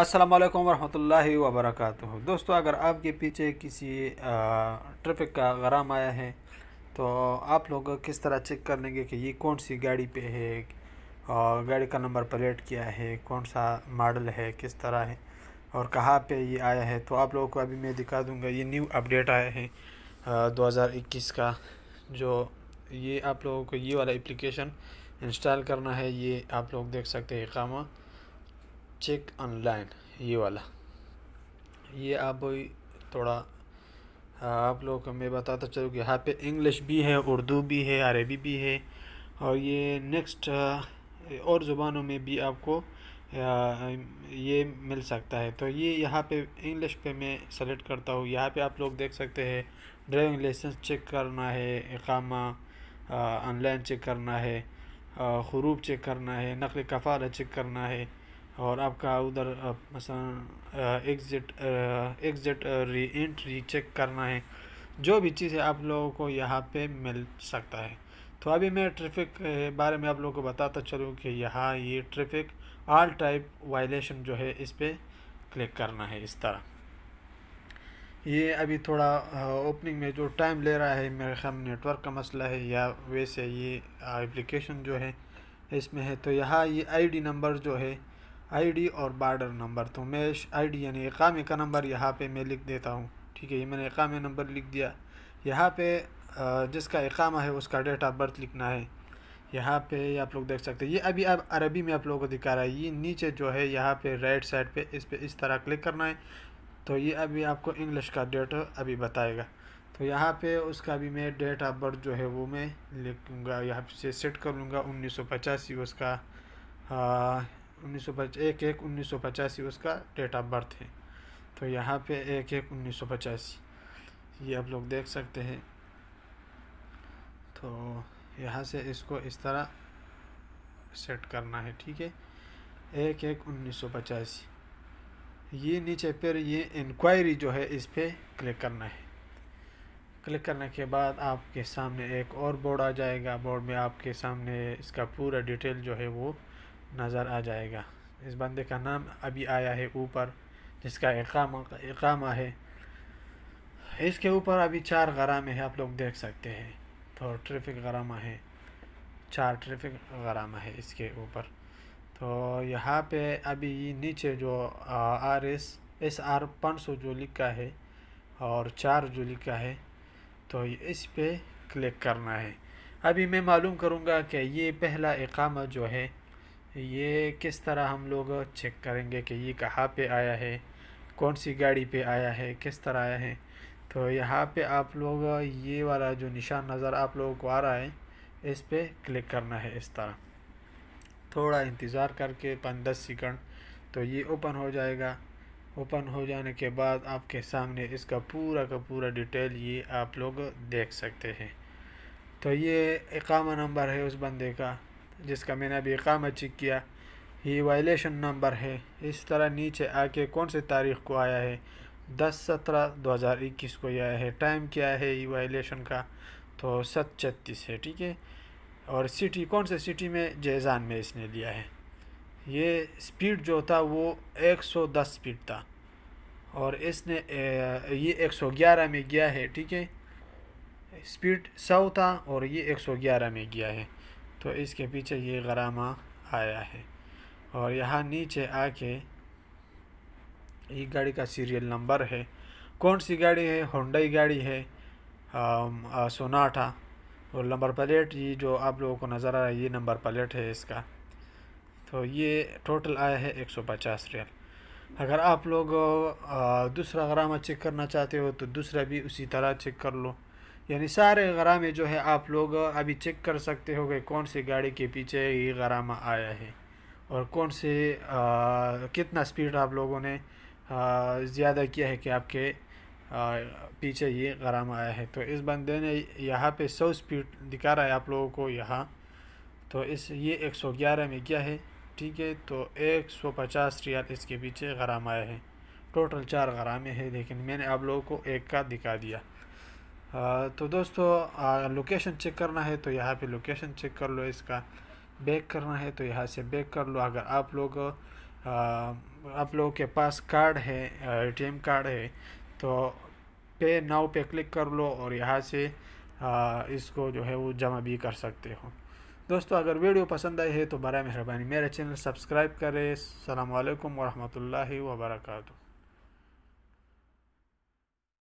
अस्सलाम वालेकुम रहमतुल्लाहि व दोस्तों अगर आपके पीछे किसी ट्रैफिक का गराम आया है तो आप लोग किस तरह चेक कर लेंगे कि ये कौन सी गाड़ी पे है और गाड़ी का नंबर प्लेट क्या है कौन सा मॉडल है किस तरह है और कहाँ पे ये आया है तो आप लोगों को अभी मैं दिखा दूँगा ये न्यू अपडेट आया है दो हज़ार इक्कीस का जो ये आप लोगों को ये वाला एप्लीकेशन इंस्टॉल करना है ये आप लोग देख सकते हैं कामा चेक ऑनलाइन ये वाला ये आप थोड़ा हाँ, आप लोगों को मैं बताता तो चलूँ कि यहाँ पे इंग्लिश भी है उर्दू भी है अरबी भी है और ये नेक्स्ट हाँ, और ज़ुबानों में भी आपको हाँ, ये मिल सकता है तो ये यहाँ पे इंग्लिश पे मैं सेलेक्ट करता हूँ यहाँ पे आप लोग देख सकते हैं ड्राइविंग लाइसेंस चेक करना है इकामा ऑनलाइन चेक करना है हरूब चेक करना है नकल कफ़ाला चेक करना है और आपका उधर मसलन exit exit re entry check करना है जो भी चीज़ है आप लोगों को यहाँ पे मिल सकता है तो अभी मैं ट्रैफिक के बारे में आप लोगों को बताता चलूँ कि यहाँ ये ट्रैफिक आल टाइप वायलेशन जो है इस पर क्लिक करना है इस तरह ये अभी थोड़ा ओपनिंग में जो टाइम ले रहा है मेरे ख्याल नेटवर्क का मसला है या वैसे ये एप्लीकेशन जो है इसमें है तो यहाँ ये आईडी नंबर जो है आईडी और बार्डर नंबर तो मैं आईडी यानी एकामे का नंबर यहाँ पे मैं लिख देता हूँ ठीक है ये मैंने एकामे नंबर लिख दिया यहाँ पे जिसका एकामा है उसका डेट ऑफ बर्थ लिखना है यहाँ पे आप लोग देख सकते हैं ये अभी आप अरबी में आप लोगों को दिखा रहा है ये नीचे जो है यहाँ पे राइट साइड पे इस पर इस तरह क्लिक करना है तो ये अभी आपको इंग्लिश का डेट अभी बताएगा तो यहाँ पे उसका भी मैं डेट ऑफ बर्थ जो है वो मैं लिखूँगा यहाँ से सेट कर लूँगा उन्नीस उसका उन्नीस सौ एक एक उन्नीस सौ पचासी उसका डेट ऑफ बर्थ है तो यहाँ पे एक एक उन्नीस सौ पचासी ये आप लोग देख सकते हैं तो यहाँ से इसको इस तरह सेट करना है ठीक है एक एक उन्नीस सौ पचासी ये नीचे पर ये इंक्वायरी जो है इस पर क्लिक करना है क्लिक करने के बाद आपके सामने एक और बोर्ड आ जाएगा बोर्ड में आपके सामने इसका पूरा डिटेल जो है वो नज़र आ जाएगा इस बंदे का नाम अभी आया है ऊपर जिसका इकामा इकामा है इसके ऊपर अभी चार गरामे हैं आप लोग देख सकते हैं तो ट्रैफिक गरामा है चार ट्रैफिक गरामा है इसके ऊपर तो यहाँ पे अभी नीचे जो आर एस एस आर पाँच सौ जो लिखा है और चार जो लिखा है तो इस पर क्लिक करना है अभी मैं मालूम करूँगा कि ये पहला इकामा जो है ये किस तरह हम लोग चेक करेंगे कि ये कहाँ पे आया है कौन सी गाड़ी पे आया है किस तरह आया है तो यहाँ पे आप लोग ये वाला जो निशान नज़र आप लोगों को आ रहा है इस पर क्लिक करना है इस तरह थोड़ा इंतज़ार करके पाँच दस सेकंड तो ये ओपन हो जाएगा ओपन हो जाने के बाद आपके सामने इसका पूरा का पूरा डिटेल ये आप लोग देख सकते हैं तो ये इकामा नंबर है उस बंदे का जिसका मैंने अभी काम चेक किया ये वायलेशन नंबर है इस तरह नीचे आके कौन से तारीख को आया है दस सत्रह दो हज़ार इक्कीस को यह है टाइम क्या है ई वायलेशन का तो सत छत्तीस है ठीक है और सिटी कौन से सिटी में जैजान में इसने लिया है ये स्पीड जो था वो दस स्पीड था और इसने ये 111 में गया है ठीक है स्पीड 100 था और ये 111 में गया है तो इसके पीछे ये गरामा आया है और यहाँ नीचे आके ये गाड़ी का सीरियल नंबर है कौन सी गाड़ी है होंडई गाड़ी है सोनाटा और नंबर प्लेट ये जो आप लोगों को नज़र आ रहा है ये नंबर प्लेट है इसका तो ये टोटल आया है 150 रियल अगर आप लोग दूसरा ग्रामा चेक करना चाहते हो तो दूसरा भी उसी तरह चेक कर लो यानी सारे गरामे जो है आप लोग अभी चेक कर सकते हो कि कौन सी गाड़ी के पीछे ये गरामा आया है और कौन से कितना स्पीड आप लोगों ने ज़्यादा किया है कि आपके आ, पीछे ये गरामा आया है तो इस बंदे ने यहाँ पे 100 स्पीड दिखा रहा है आप लोगों को यहाँ तो इस ये 111 में किया है ठीक है तो 150 रियाल इसके पीछे गरामा आया है टोटल चार गरामे हैं लेकिन मैंने आप लोगों को एक का दिखा दिया तो दोस्तों लोकेशन चेक करना है तो यहाँ पे लोकेशन चेक कर लो इसका बैक करना है तो यहाँ से बैक कर लो अगर आप लोग आप लोगों के पास कार्ड है एटीएम कार्ड है तो पे नाव पे क्लिक कर लो और यहाँ से इसको जो है वो जमा भी कर सकते हो दोस्तों अगर वीडियो पसंद आई है तो बर मेहरबानी मेरा चैनल सब्सक्राइब करें अल्लाम वरहमल वर्का